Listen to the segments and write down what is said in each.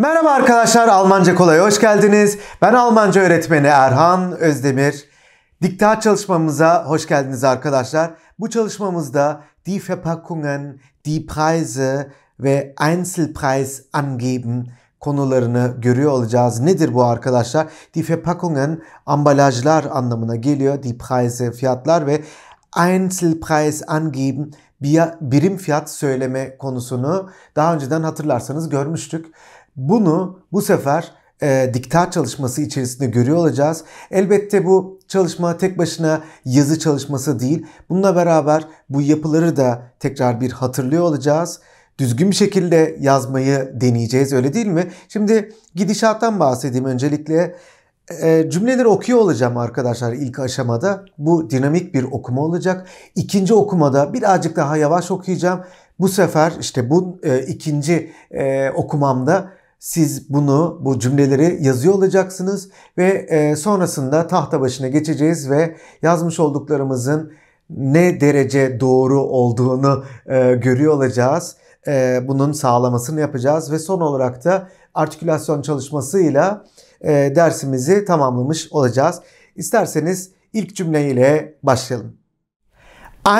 Merhaba arkadaşlar, Almanca Kolay'a hoş geldiniz. Ben Almanca öğretmeni Erhan Özdemir. Diktat çalışmamıza hoş geldiniz arkadaşlar. Bu çalışmamızda die Verpackungen, die Preise ve Einzelpreis angeben konularını görüyor olacağız. Nedir bu arkadaşlar? Die Verpackungen ambalajlar anlamına geliyor. Die Preise fiyatlar ve Einzelpreis angeben birim fiyat söyleme konusunu daha önceden hatırlarsanız görmüştük. Bunu bu sefer e, diktat çalışması içerisinde görüyor olacağız. Elbette bu çalışma tek başına yazı çalışması değil. Bununla beraber bu yapıları da tekrar bir hatırlıyor olacağız. Düzgün bir şekilde yazmayı deneyeceğiz öyle değil mi? Şimdi gidişattan bahsedeyim öncelikle. E, cümleleri okuyor olacağım arkadaşlar ilk aşamada. Bu dinamik bir okuma olacak. İkinci okumada birazcık daha yavaş okuyacağım. Bu sefer işte bu e, ikinci e, okumamda siz bunu, bu cümleleri yazıyor olacaksınız ve e, sonrasında tahta başına geçeceğiz ve yazmış olduklarımızın ne derece doğru olduğunu e, görüyor olacağız. E, bunun sağlamasını yapacağız ve son olarak da artikülasyon çalışmasıyla dersimizi tamamlamış olacağız. İsterseniz ilk cümleyle başlayalım.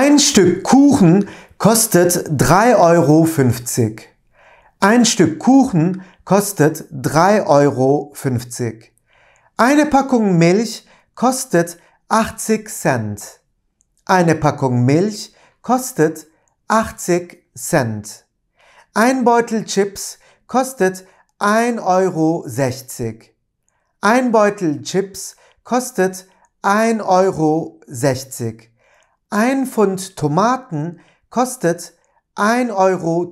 Ein Stück Kuchen kostet 3,50 Euro. Ein Stück Kuchen kostet 3,50 Euro. Eine Packung Milch kostet 80 Cent. Eine Packung Milch kostet 80 Cent. Ein Beutel Chips kostet 1,60 Euro. Ein Beutel Chips kostet 1,60 Euro. Ein Pfund Tomaten kostet 1,30 Euro.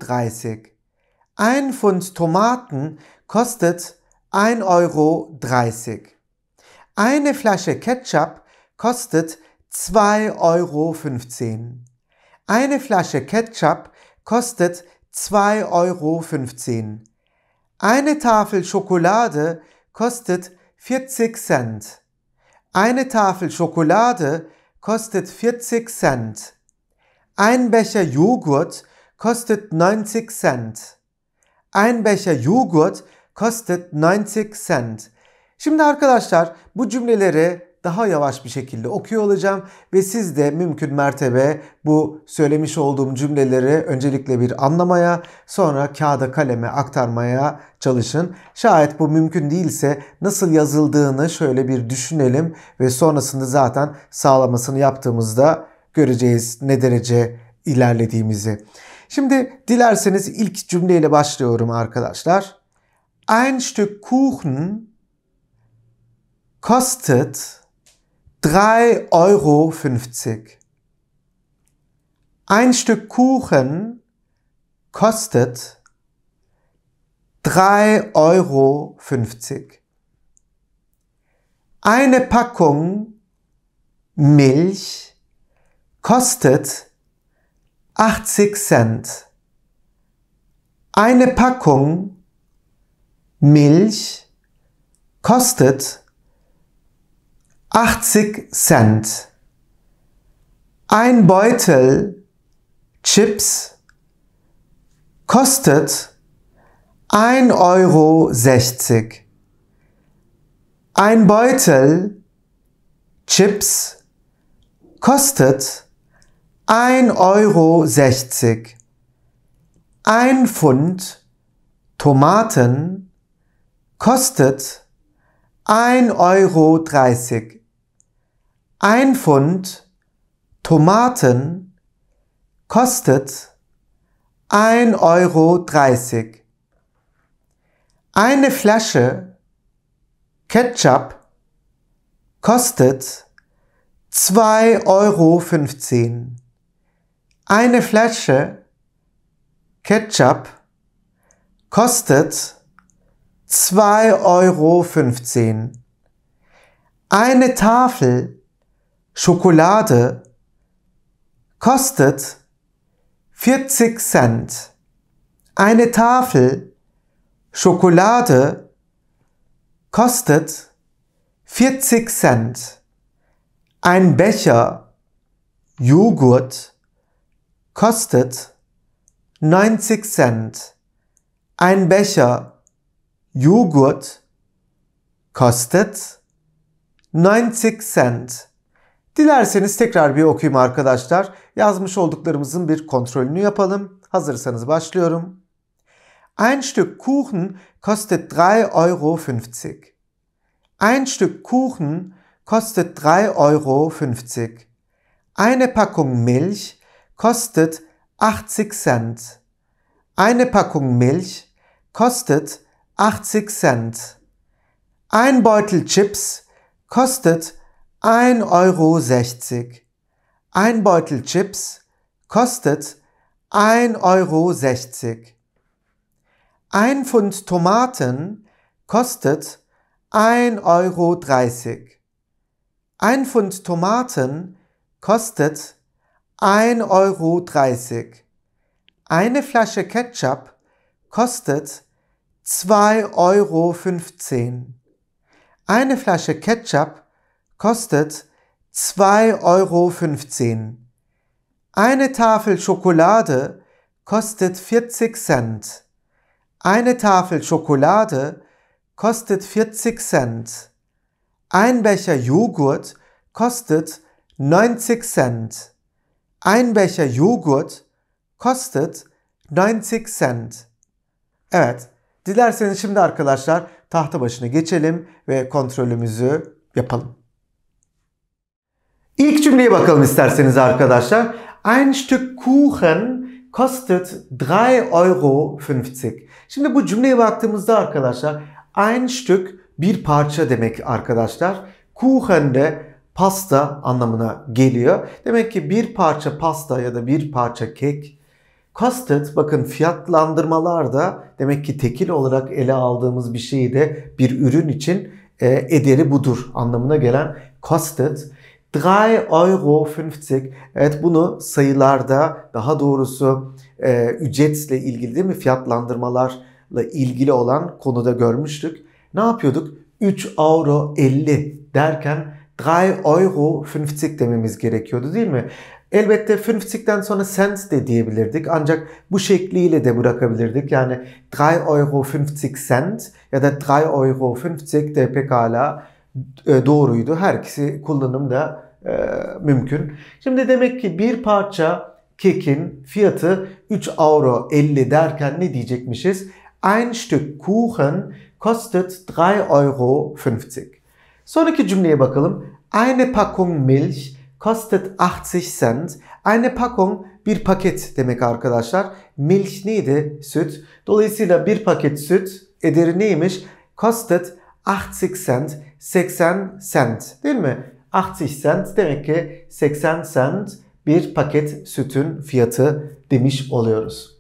Ein Pfund Tomaten kostet 1,30 Euro. Eine Flasche Ketchup kostet 2,15 Euro. Eine Flasche Ketchup kostet 2,15 Euro. Eine Tafel Schokolade kostet 40 Cent. Eine Tafel Schokolade kostet 40 Cent. Ein Becher Joghurt kostet 90 Cent. Ein Becher Joghurt kostet 90 Cent. Şimdi arkadaşlar bu cümleleri daha yavaş bir şekilde okuyor olacağım ve siz de mümkün mertebe bu söylemiş olduğum cümleleri öncelikle bir anlamaya sonra kağıda kaleme aktarmaya çalışın. Şayet bu mümkün değilse nasıl yazıldığını şöyle bir düşünelim ve sonrasında zaten sağlamasını yaptığımızda göreceğiz ne derece ilerlediğimizi. Şimdi dilerseniz ilk cümleyle başlıyorum arkadaşlar. Ein Stück Kuchen kostet 3,50 Euro. Ein Stück Kuchen kostet 3,50 Euro. Eine Packung Milch kostet 80 Cent. Eine Packung Milch kostet 80 Cent. Ein Beutel Chips kostet 1,60 Euro. Ein Beutel Chips kostet 1,60 Euro, Ein Pfund Tomaten kostet 1,30 Euro. Ein Pfund Tomaten kostet 1,30 Euro. Eine Flasche Ketchup kostet 2,15 Euro. Eine Flasche Ketchup kostet 2,15 Euro. Eine Tafel Schokolade kostet 40 Cent. Eine Tafel Schokolade kostet 40 Cent. Ein Becher Joghurt kostet 90 Cent. Ein Becher Joghurt kostet 90 Cent. Dilerseniz tekrar bir okuyayım arkadaşlar. Yazmış olduklarımızın bir kontrolünü yapalım. Hazırsanız başlıyorum. Ein Stück Kuchen kostet 3,50 Euro. Ein Stück Kuchen kostet 3,50 Euro. Eine Packung Milch kostet 80 Cent. Eine Packung Milch kostet 80 Cent. Ein Beutel Chips kostet 1,60 Euro. Ein Beutel Chips kostet 1,60 Euro. Ein Pfund Tomaten kostet 1,30 Euro. Ein Pfund Tomaten kostet 1,30 Euro. Eine Flasche Ketchup kostet 2,15 Euro. Eine Flasche Ketchup kostet 2,15 Euro. Eine Tafel Schokolade kostet 40 Cent. Eine Tafel Schokolade kostet 40 Cent. Ein Becher Joghurt kostet 90 Cent. Ein Becher Joghurt kostet 90 Cent. Evet, dilerseniz şimdi arkadaşlar tahta başına geçelim ve kontrolümüzü yapalım. İlk cümleye bakalım isterseniz arkadaşlar. Ein Stück Kuchen kostet 3,50 Euro. Şimdi bu cümleye baktığımızda arkadaşlar ein Stück bir parça demek arkadaşlar. Kuchen de pasta anlamına geliyor. Demek ki bir parça pasta ya da bir parça kek Kastet bakın fiyatlandırmalarda demek ki tekil olarak ele aldığımız bir şeyi de bir ürün için e, ederi budur anlamına gelen kastet 3 euro 50. Evet bunu sayılarda daha doğrusu e, ücretle ilgili değil mi fiyatlandırmalarla ilgili olan konuda görmüştük. Ne yapıyorduk? 3 euro 50 derken 3 Euro 50 dememiz gerekiyordu değil mi? Elbette 50'den sonra cents de diyebilirdik ancak bu şekliyle de bırakabilirdik. Yani 3 Euro 50 cent ya da 3 Euro 50 de pekala e, doğruydu. Her kullanım da e, mümkün. Şimdi demek ki bir parça kekin fiyatı 3 euro 50 derken ne diyecekmişiz? Ein Stück Kuchen kostet 3 Euro. 50. Sonraki cümleye bakalım. Eine Packung Milch kostet 80 cent. Eine Packung bir paket demek arkadaşlar. Milch neydi? Süt. Dolayısıyla bir paket süt ederi neymiş? Kostet 80 cent. 80 cent değil mi? 80 cent demek ki 80 cent bir paket sütün fiyatı demiş oluyoruz.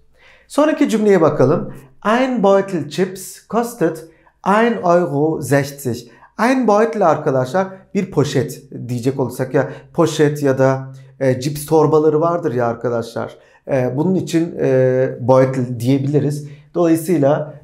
Sonraki cümleye bakalım. Ein Beutel Chips kostet 1 euro 60. En boyutlu arkadaşlar bir poşet diyecek olursak ya poşet ya da e, cips torbaları vardır ya arkadaşlar. E, bunun için e, boyutlu diyebiliriz. Dolayısıyla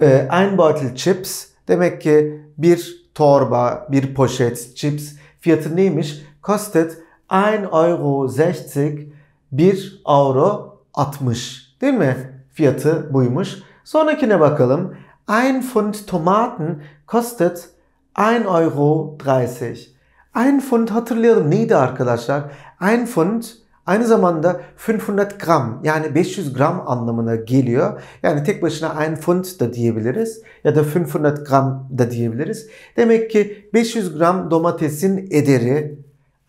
e, en boyutlu chips demek ki bir torba, bir poşet chips fiyatı neymiş? Kostet 1 euro 60 1 euro 60 değil mi? Fiyatı buymuş. Sonrakine bakalım. 1 Pfund Tomaten kostet 1 euro 30. 1 fund hatırlayalım neydi arkadaşlar? 1 fund aynı zamanda 500 gram yani 500 gram anlamına geliyor. Yani tek başına 1 fund da diyebiliriz ya da 500 gram da diyebiliriz. Demek ki 500 gram domatesin ederi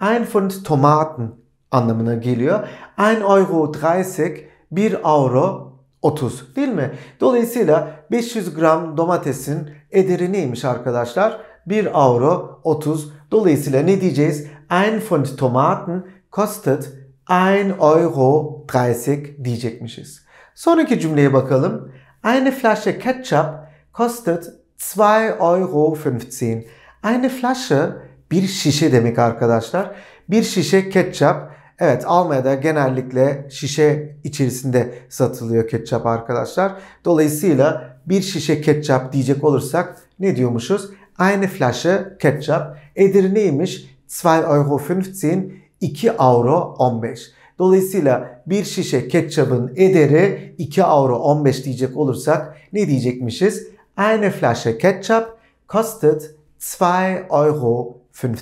1 fund tomaten anlamına geliyor. 1 euro 30 1 euro 30 değil mi? Dolayısıyla 500 gram domatesin ederi neymiş arkadaşlar? 1 Euro 30. Dolayısıyla ne diyeceğiz? Ein Pfund Tomaten kostet 1 Euro 30 diyecekmişiz. Sonraki cümleye bakalım. Eine Flasche Ketchup kostet 2 Euro 15. Eine Flasche bir şişe demek arkadaşlar. Bir şişe ketçap. Evet Almanya'da genellikle şişe içerisinde satılıyor ketçap arkadaşlar. Dolayısıyla bir şişe ketçap diyecek olursak ne diyormuşuz? eine Flasche Ketchup Edirne neymiş? 2,15 Euro 2 Euro 15. Dolayısıyla bir şişe ketçabın ederi 2 Euro 15 diyecek olursak ne diyecekmişiz? Eine Flasche Ketchup kostet 2 Euro 15.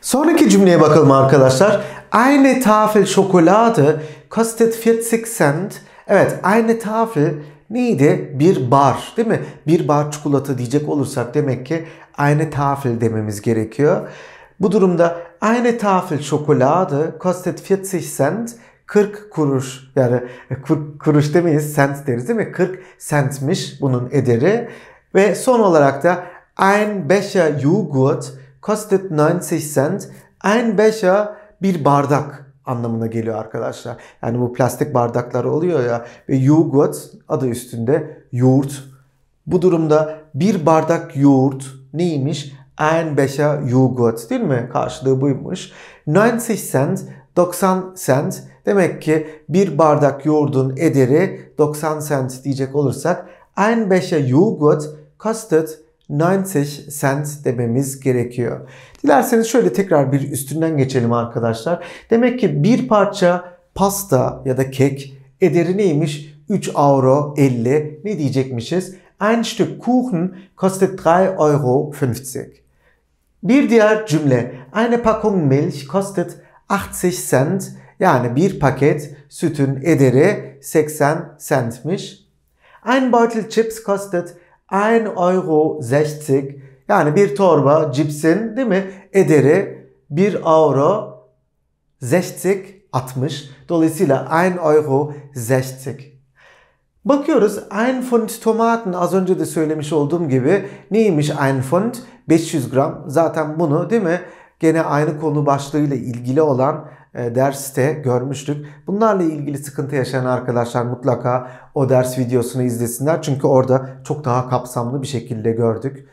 Sonraki cümleye bakalım arkadaşlar. Eine Tafel Schokolade kostet 40 Cent. Evet, eine Tafel neydi? Bir bar değil mi? Bir bar çikolata diyecek olursak demek ki aynı tafil dememiz gerekiyor. Bu durumda aynı tafil şokolade kostet 40 cent 40 kuruş yani 40 kuruş demeyiz sent deriz değil mi? 40 centmiş bunun ederi. Ve son olarak da ein Becher Joghurt kostet 90 cent. Ein Becher bir bardak anlamına geliyor arkadaşlar. Yani bu plastik bardaklar oluyor ya ve yogurt adı üstünde yoğurt. Bu durumda bir bardak yoğurt neymiş? Ein Becher Joghurt değil mi? Karşılığı buymuş. 90 cent 90 cent demek ki bir bardak yoğurdun ederi 90 cent diyecek olursak ein Becher Joghurt kostet 90 cents dememiz gerekiyor. Dilerseniz şöyle tekrar bir üstünden geçelim arkadaşlar. Demek ki bir parça pasta ya da kek ederi neymiş? 3 euro 50 ne diyecekmişiz? Ein Stück Kuchen kostet 3 euro 50. Bir diğer cümle. Eine Packung Milch kostet 80 cent. Yani bir paket sütün ederi 80 centmiş. Ein Beutel Chips kostet 1,60 Euro. Yani bir torba cipsin değil mi? Ederi 1 euro 60 60. Dolayısıyla 1 euro 60. Bakıyoruz 1 funt tomaten az önce de söylemiş olduğum gibi neymiş 1 funt? 500 gram. Zaten bunu değil mi? Gene aynı konu başlığıyla ilgili olan e, derste görmüştük. Bunlarla ilgili sıkıntı yaşayan arkadaşlar mutlaka o ders videosunu izlesinler. Çünkü orada çok daha kapsamlı bir şekilde gördük.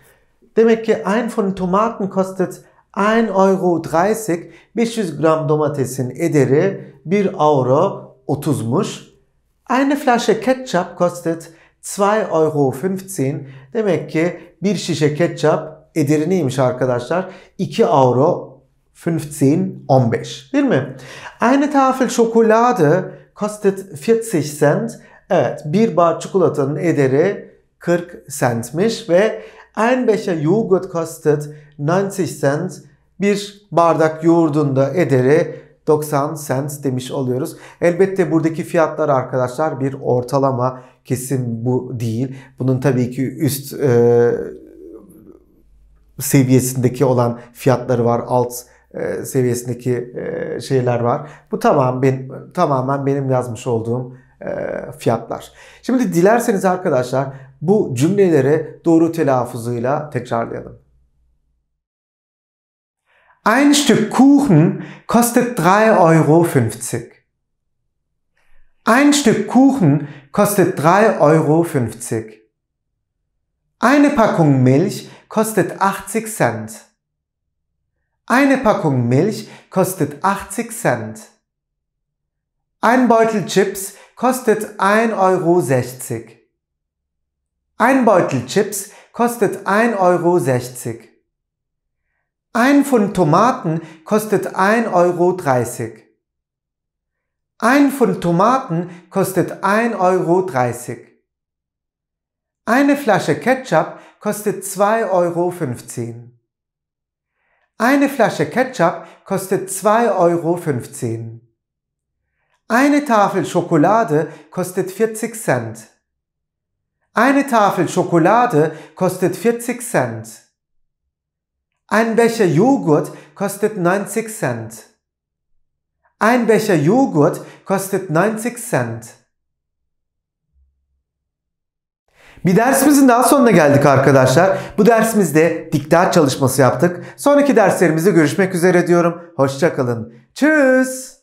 Demek ki ein von Tomaten kostet 1 euro 30, 500 gram domatesin ederi 1 euro 30'muş. Eine Flasche Ketchup kostet 2 euro 15. Demek ki bir şişe ketçap ederi neymiş arkadaşlar? 2 euro 15 15. Değil mi? Eine Tafel Schokolade kostet 40 cent. Evet bir bar çikolatanın ederi 40 centmiş ve ein Becher Joghurt kostet 90 cent. Bir bardak yoğurdun da ederi 90 cent demiş oluyoruz. Elbette buradaki fiyatlar arkadaşlar bir ortalama kesin bu değil. Bunun tabii ki üst e, seviyesindeki olan fiyatları var. Alt e, seviyesindeki e, şeyler var. Bu tamam ben, tamamen benim yazmış olduğum e, fiyatlar. Şimdi dilerseniz arkadaşlar bu cümleleri doğru telaffuzuyla tekrarlayalım. Ein Stück Kuchen kostet 3,50 Euro. Ein Stück Kuchen kostet 3,50 Euro. Eine Packung Milch kostet 80 Cent. Eine Packung Milch kostet 80 Cent. Ein Beutel Chips kostet 1,60 Euro. Ein Beutel Chips kostet 1,60 Euro. Ein Pfund Tomaten kostet 1,30 Euro. Ein Pfund Tomaten kostet 1,30 Euro. Eine Flasche Ketchup kostet 2,15 Euro. Eine Flasche Ketchup kostet 2,15 Euro. Eine Tafel Schokolade kostet 40 Cent. Eine Tafel Schokolade kostet 40 Cent. Ein Becher Joghurt kostet 90 Cent. Ein Becher Joghurt kostet 90 Cent. Bir dersimizin daha sonuna geldik arkadaşlar. Bu dersimizde diktat çalışması yaptık. Sonraki derslerimizde görüşmek üzere diyorum. Hoşçakalın. Tschüss.